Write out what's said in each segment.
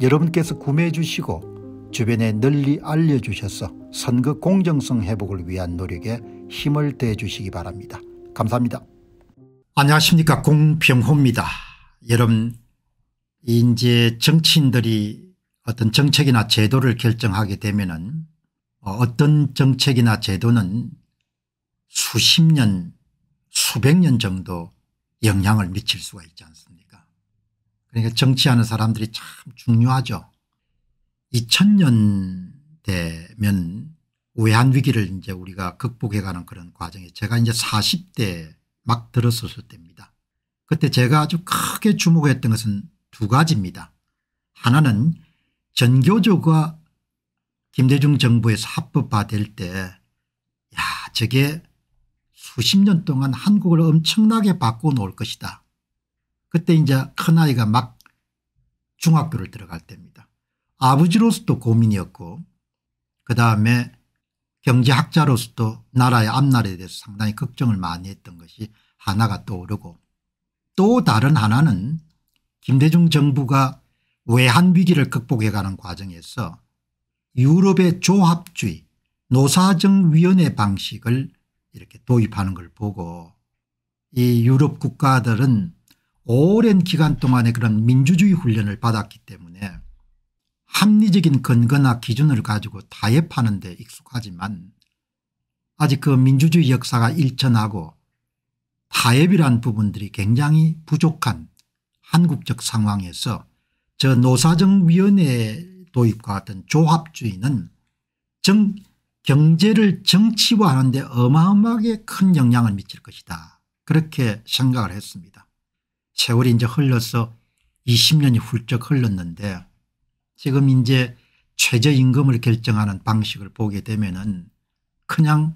여러분께서 구매해 주시고 주변에 널리 알려주셔서 선거 공정성 회복을 위한 노력에 힘을 대 주시기 바랍니다. 감사합니다. 안녕하십니까 공병호입니다. 여러분 이제 정치인들이 어떤 정책이나 제도를 결정하게 되면 뭐 어떤 정책이나 제도는 수십 년 수백 년 정도 영향을 미칠 수가 있지 않습니까 그러니까 정치하는 사람들이 참 중요하죠. 2000년대면 외환 위기를 이제 우리가 극복해가는 그런 과정에 제가 이제 40대 막 들었었을 때입니다. 그때 제가 아주 크게 주목했던 것은 두 가지입니다. 하나는 전교조가 김대중 정부에서 합법화될 때, 야, 저게 수십 년 동안 한국을 엄청나게 바꿔 놓을 것이다. 그때 이제 큰아이가 막 중학교를 들어갈 때입니다. 아버지로서도 고민이었고 그다음에 경제학자로서도 나라의 앞날에 대해서 상당히 걱정을 많이 했던 것이 하나가 떠오르고 또 다른 하나는 김대중 정부가 외환 위기를 극복해가는 과정에서 유럽의 조합주의 노사정위원회 방식을 이렇게 도입하는 걸 보고 이 유럽 국가들은 오랜 기간 동안의 그런 민주주의 훈련을 받았기 때문에 합리적인 근거나 기준을 가지고 타협하는 데 익숙하지만 아직 그 민주주의 역사가 일천하고 타협이란 부분들이 굉장히 부족한 한국적 상황에서 저 노사정위원회 도입과 같은 조합주의는 정, 경제를 정치화하는 데 어마어마하게 큰 영향을 미칠 것이다 그렇게 생각을 했습니다. 세월이 이제 흘러서 20년이 훌쩍 흘렀는데 지금 이제 최저임금을 결정하는 방식을 보게 되면은 그냥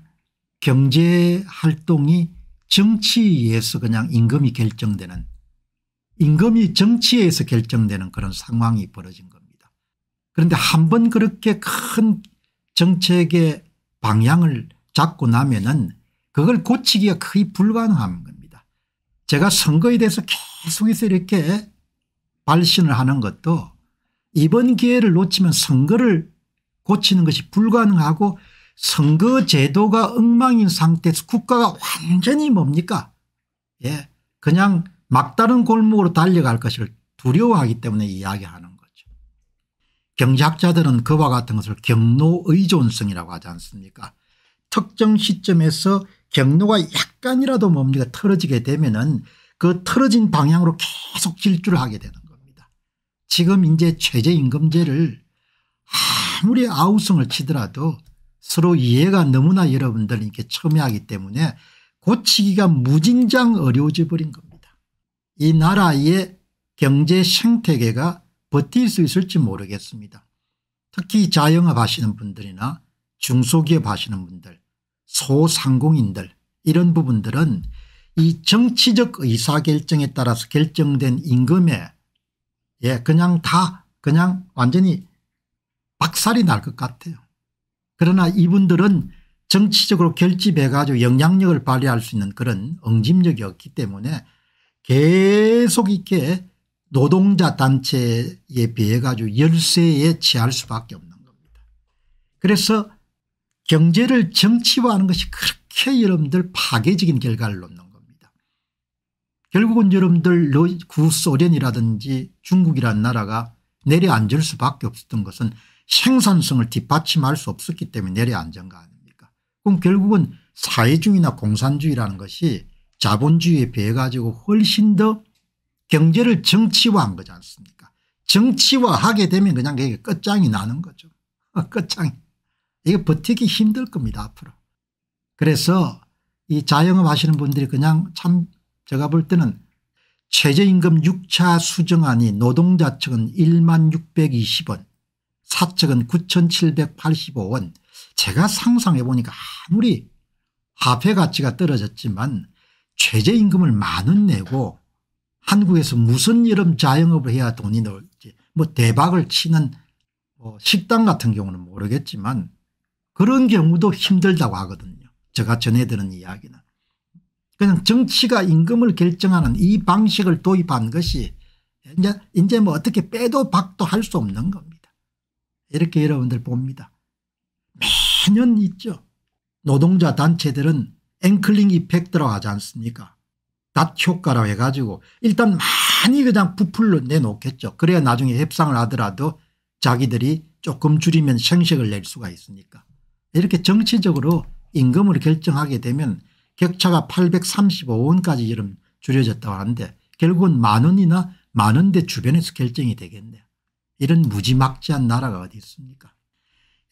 경제활동이 정치에서 그냥 임금이 결정되는 임금이 정치에서 결정되는 그런 상황이 벌어진 겁니다. 그런데 한 번 그렇게 큰 정책의 방향을 잡고 나면은 그걸 고치기가 거의 불가능한 겁니다. 제가 선거에 대해서 계속 계속해서 이렇게 발신을 하는 것도 이번 기회를 놓치면 선거를 고치는 것이 불가능하고 선거 제도가 엉망인 상태에서 국가가 완전히 뭡니까 예 그냥 막다른 골목으로 달려갈 것을 두려워하기 때문에 이야기하는 거죠. 경제학자들은 그와 같은 것을 경로의존성이라고 하지 않습니까 특정 시점에서 경로가 약간이라도 뭡니까 틀어지게 되면 은그 틀어진 방향으로 계속 질주를 하게 되는 겁니다. 지금 이제 최저임금제를 아무리 아우성을 치더라도 서로 이해가 너무나 여러분들에게 첨예하기 때문에 고치기가 그 무진장 어려워져 버린 겁니다. 이 나라의 경제 생태계가 버틸 수 있을지 모르겠습니다. 특히 자영업 하시는 분들이나 중소기업 하시는 분들 소상공인들 이런 부분들은 이 정치적 의사결정에 따라서 결정된 임금에 예, 그냥 다 그냥 완전히 박살이 날 것 같아요. 그러나 이분들은 정치적으로 결집해가지고 영향력을 발휘할 수 있는 그런 응집력이 없기 때문에 계속 이렇게 노동자 단체에 비해 가지고 열세에 취할 수밖에 없는 겁니다. 그래서 경제를 정치화하는 것이 그렇게 여러분들 파괴적인 결과를 놓는 결국은 여러분들 구소련이라든지 중국이라는 나라가 내려앉을 수밖에 없었던 것은 생산성을 뒷받침할 수 없었기 때문에 내려앉은 거 아닙니까 그럼 결국은 사회주의나 공산주의라는 것이 자본주의에 비해 가지고 훨씬 더 경제를 정치화한 거지 않습니까 정치화하게 되면 그냥 그게 끝장이 나는 거죠 끝장이 이게 버티기 힘들 겁니다 앞으로 그래서 이 자영업 하시는 분들이 그냥 참 제가 볼 때는 최저임금 6차 수정안이 노동자 측은 1만 620원 사측은 9,785원 제가 상상해 보니까 아무리 화폐 가치가 떨어졌지만 최저임금을 만원 내고 한국에서 무슨 이름 자영업을 해야 돈이 넣을지뭐 대박을 치는 뭐 식당 같은 경우는 모르겠지만 그런 경우도 힘들다고 하거든요. 제가 전해드는 이야기는. 그냥 정치가 임금을 결정하는 이 방식을 도입한 것이 이제, 이제 뭐 어떻게 빼도 박도 할 수 없는 겁니다. 이렇게 여러분들 봅니다. 매년 있죠. 노동자 단체들은 앵클링 이펙트라고 하지 않습니까 낮 효과라고 해가지고 일단 많이 그냥 부풀러 내놓겠죠. 그래야 나중에 협상을 하더라도 자기들이 조금 줄이면 생식을낼 수가 있으니까. 이렇게 정치적으로 임금을 결정하게 되면 격차가 835원까지 여름 줄여졌다고 하는데 결국은 만 원이나 만 원대 주변에서 결정이 되겠네요. 이런 무지막지한 나라가 어디 있습니까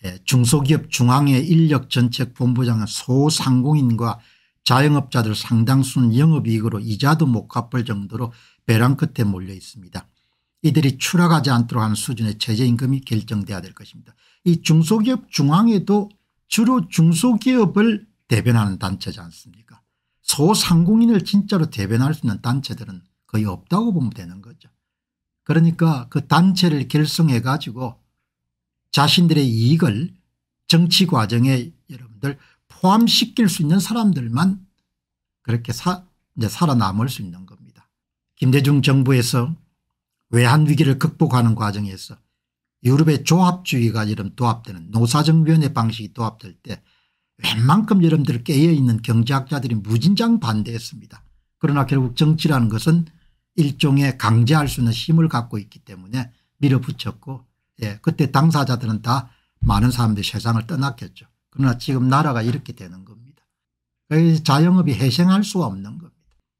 예, 중소기업 중앙의 인력정책본부장은 소상공인과 자영업자들 상당수는 영업이익으로 이자도 못 갚을 정도로 배랑 끝에 몰려 있습니다. 이들이 추락하지 않도록 하는 수준의 최저임금이 결정돼야 될 것입니다. 이 중소기업 중앙에도 주로 중소기업을 대변하는 단체지 않습니까 소상공인을 진짜로 대변할 수 있는 단체들은 거의 없다고 보면 되는 거죠. 그러니까 그 단체를 결성해 가지고 자신들의 이익을 정치 과정에 여러분들 포함시킬 수 있는 사람들만 그렇게 사, 이제 살아남을 수 있는 겁니다. 김대중 정부에서 외환위기를 극복하는 과정에서 유럽의 조합주의가 이런 도합되는 노사정위원회 방식이 도합될 때 웬만큼 여러분들 깨어있는 경제학자들이 무진장 반대했습니다. 그러나 결국 정치라는 것은 일종의 강제할 수 있는 힘을 갖고 있기 때문에 밀어붙였고 예, 그때 당사자들은 다 많은 사람들이 세상을 떠났겠죠. 그러나 지금 나라가 이렇게 되는 겁니다. 자영업이 해생할 수 없는 겁니다.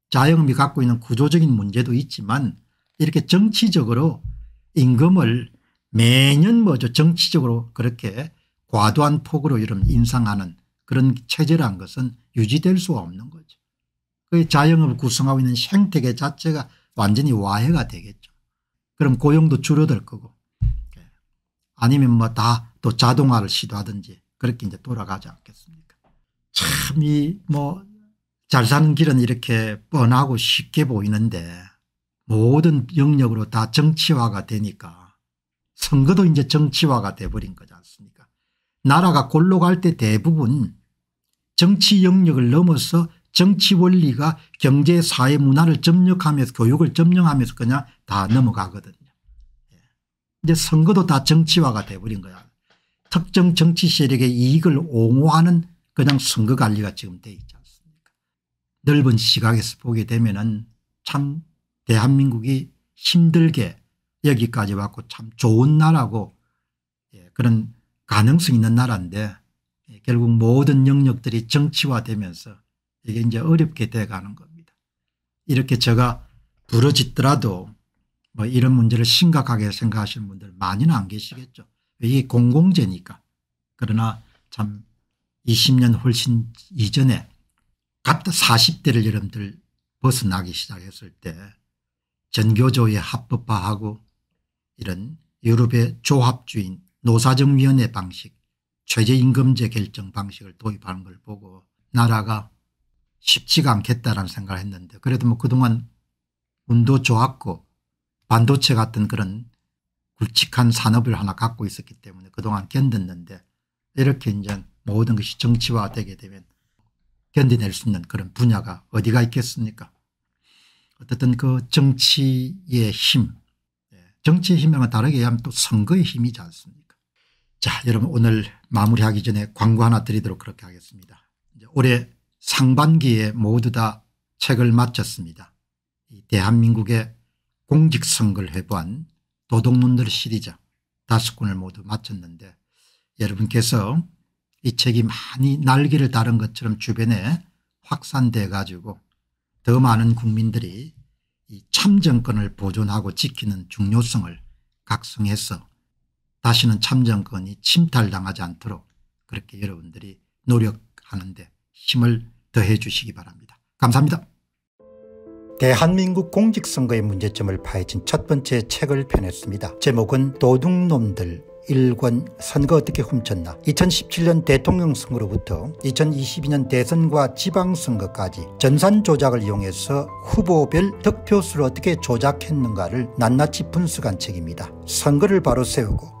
자영업이 갖고 있는 구조적인 문제도 있지만 이렇게 정치적으로 임금을 매년 뭐죠 정치적으로 그렇게 과도한 폭으로 이런 인상하는 그런 체제란 것은 유지될 수가 없는 거죠. 그 자영업을 구성하고 있는 생태계 자체가 완전히 와해가 되겠죠. 그럼 고용도 줄어들 거고 아니면 뭐 다 또 자동화를 시도하든지 그렇게 이제 돌아가지 않겠습니까 참이 뭐 잘 사는 길은 이렇게 뻔하고 쉽게 보이는데 모든 영역으로 다 정치화가 되니까 선거도 이제 정치화가 돼버린 거지 않습니까 나라가 골로 갈 때 대부분 정치 영역을 넘어서 정치 원리가 경제 사회 문화를 점령하면서 교육을 점령하면서 그냥 다 넘어가거든요. 예. 이제 선거도 다 정치화가 돼버린 거야. 특정 정치 세력의 이익을 옹호하는 그냥 선거관리가 지금 돼 있지 않습니까 넓은 시각에서 보게 되면 참 대한민국이 힘들게 여기까지 왔고 참 좋은 나라고 예, 그런 가능성 있는 나라인데 결국 모든 영역들이 정치화되면서 이게 이제 어렵게 돼가는 겁니다. 이렇게 제가 부러짓더라도 뭐 이런 문제를 심각하게 생각하시는 분들 많이는 안 계시겠죠. 이게 공공재니까. 그러나 참 20년 훨씬 이전에 갑다 40대를 여러분들 벗어나기 시작했을 때 전교조의 합법화하고 이런 유럽의 조합주인 노사정위원회 방식 최저임금제 결정 방식을 도입하는 걸 보고 나라가 쉽지가 않겠다라는 생각을 했는데 그래도 뭐 그동안 운도 좋았고 반도체 같은 그런 굵직한 산업을 하나 갖고 있었기 때문에 그동안 견뎠는데 이렇게 이제 모든 것이 정치화되게 되면 견뎌낼 수 있는 그런 분야가 어디가 있겠습니까 어쨌든 그 정치의 힘 예, 정치의 힘이랑 다르게 하면 또 선거의 힘이지 않습니까 자 여러분 오늘 마무리하기 전에 광고 하나 드리도록 그렇게 하겠습니다. 올해 상반기에 모두 다 책을 마쳤습니다. 대한민국의 공직선거를 회부한 도둑문들 시리즈 다섯 권을 모두 마쳤는데 여러분께서 이 책이 많이 날개를 다른 것처럼 주변에 확산돼 가지고 더 많은 국민들이 이 참정권을 보존하고 지키는 중요성을 각성해서 다시는 참정권이 침탈당하지 않도록 그렇게 여러분들이 노력하는데 힘을 더해 주시기 바랍니다. 감사합니다. 대한민국 공직선거의 문제점을 파헤친 첫 번째 책을 펴냈습니다. 제목은 도둑놈들 일권 선거 어떻게 훔쳤나 2017년 대통령 선거로부터 2022년 대선과 지방선거까지 전산 조작을 이용해서 후보별 득표수를 어떻게 조작했는가를 낱낱이 분석한 책입니다. 선거를 바로 세우고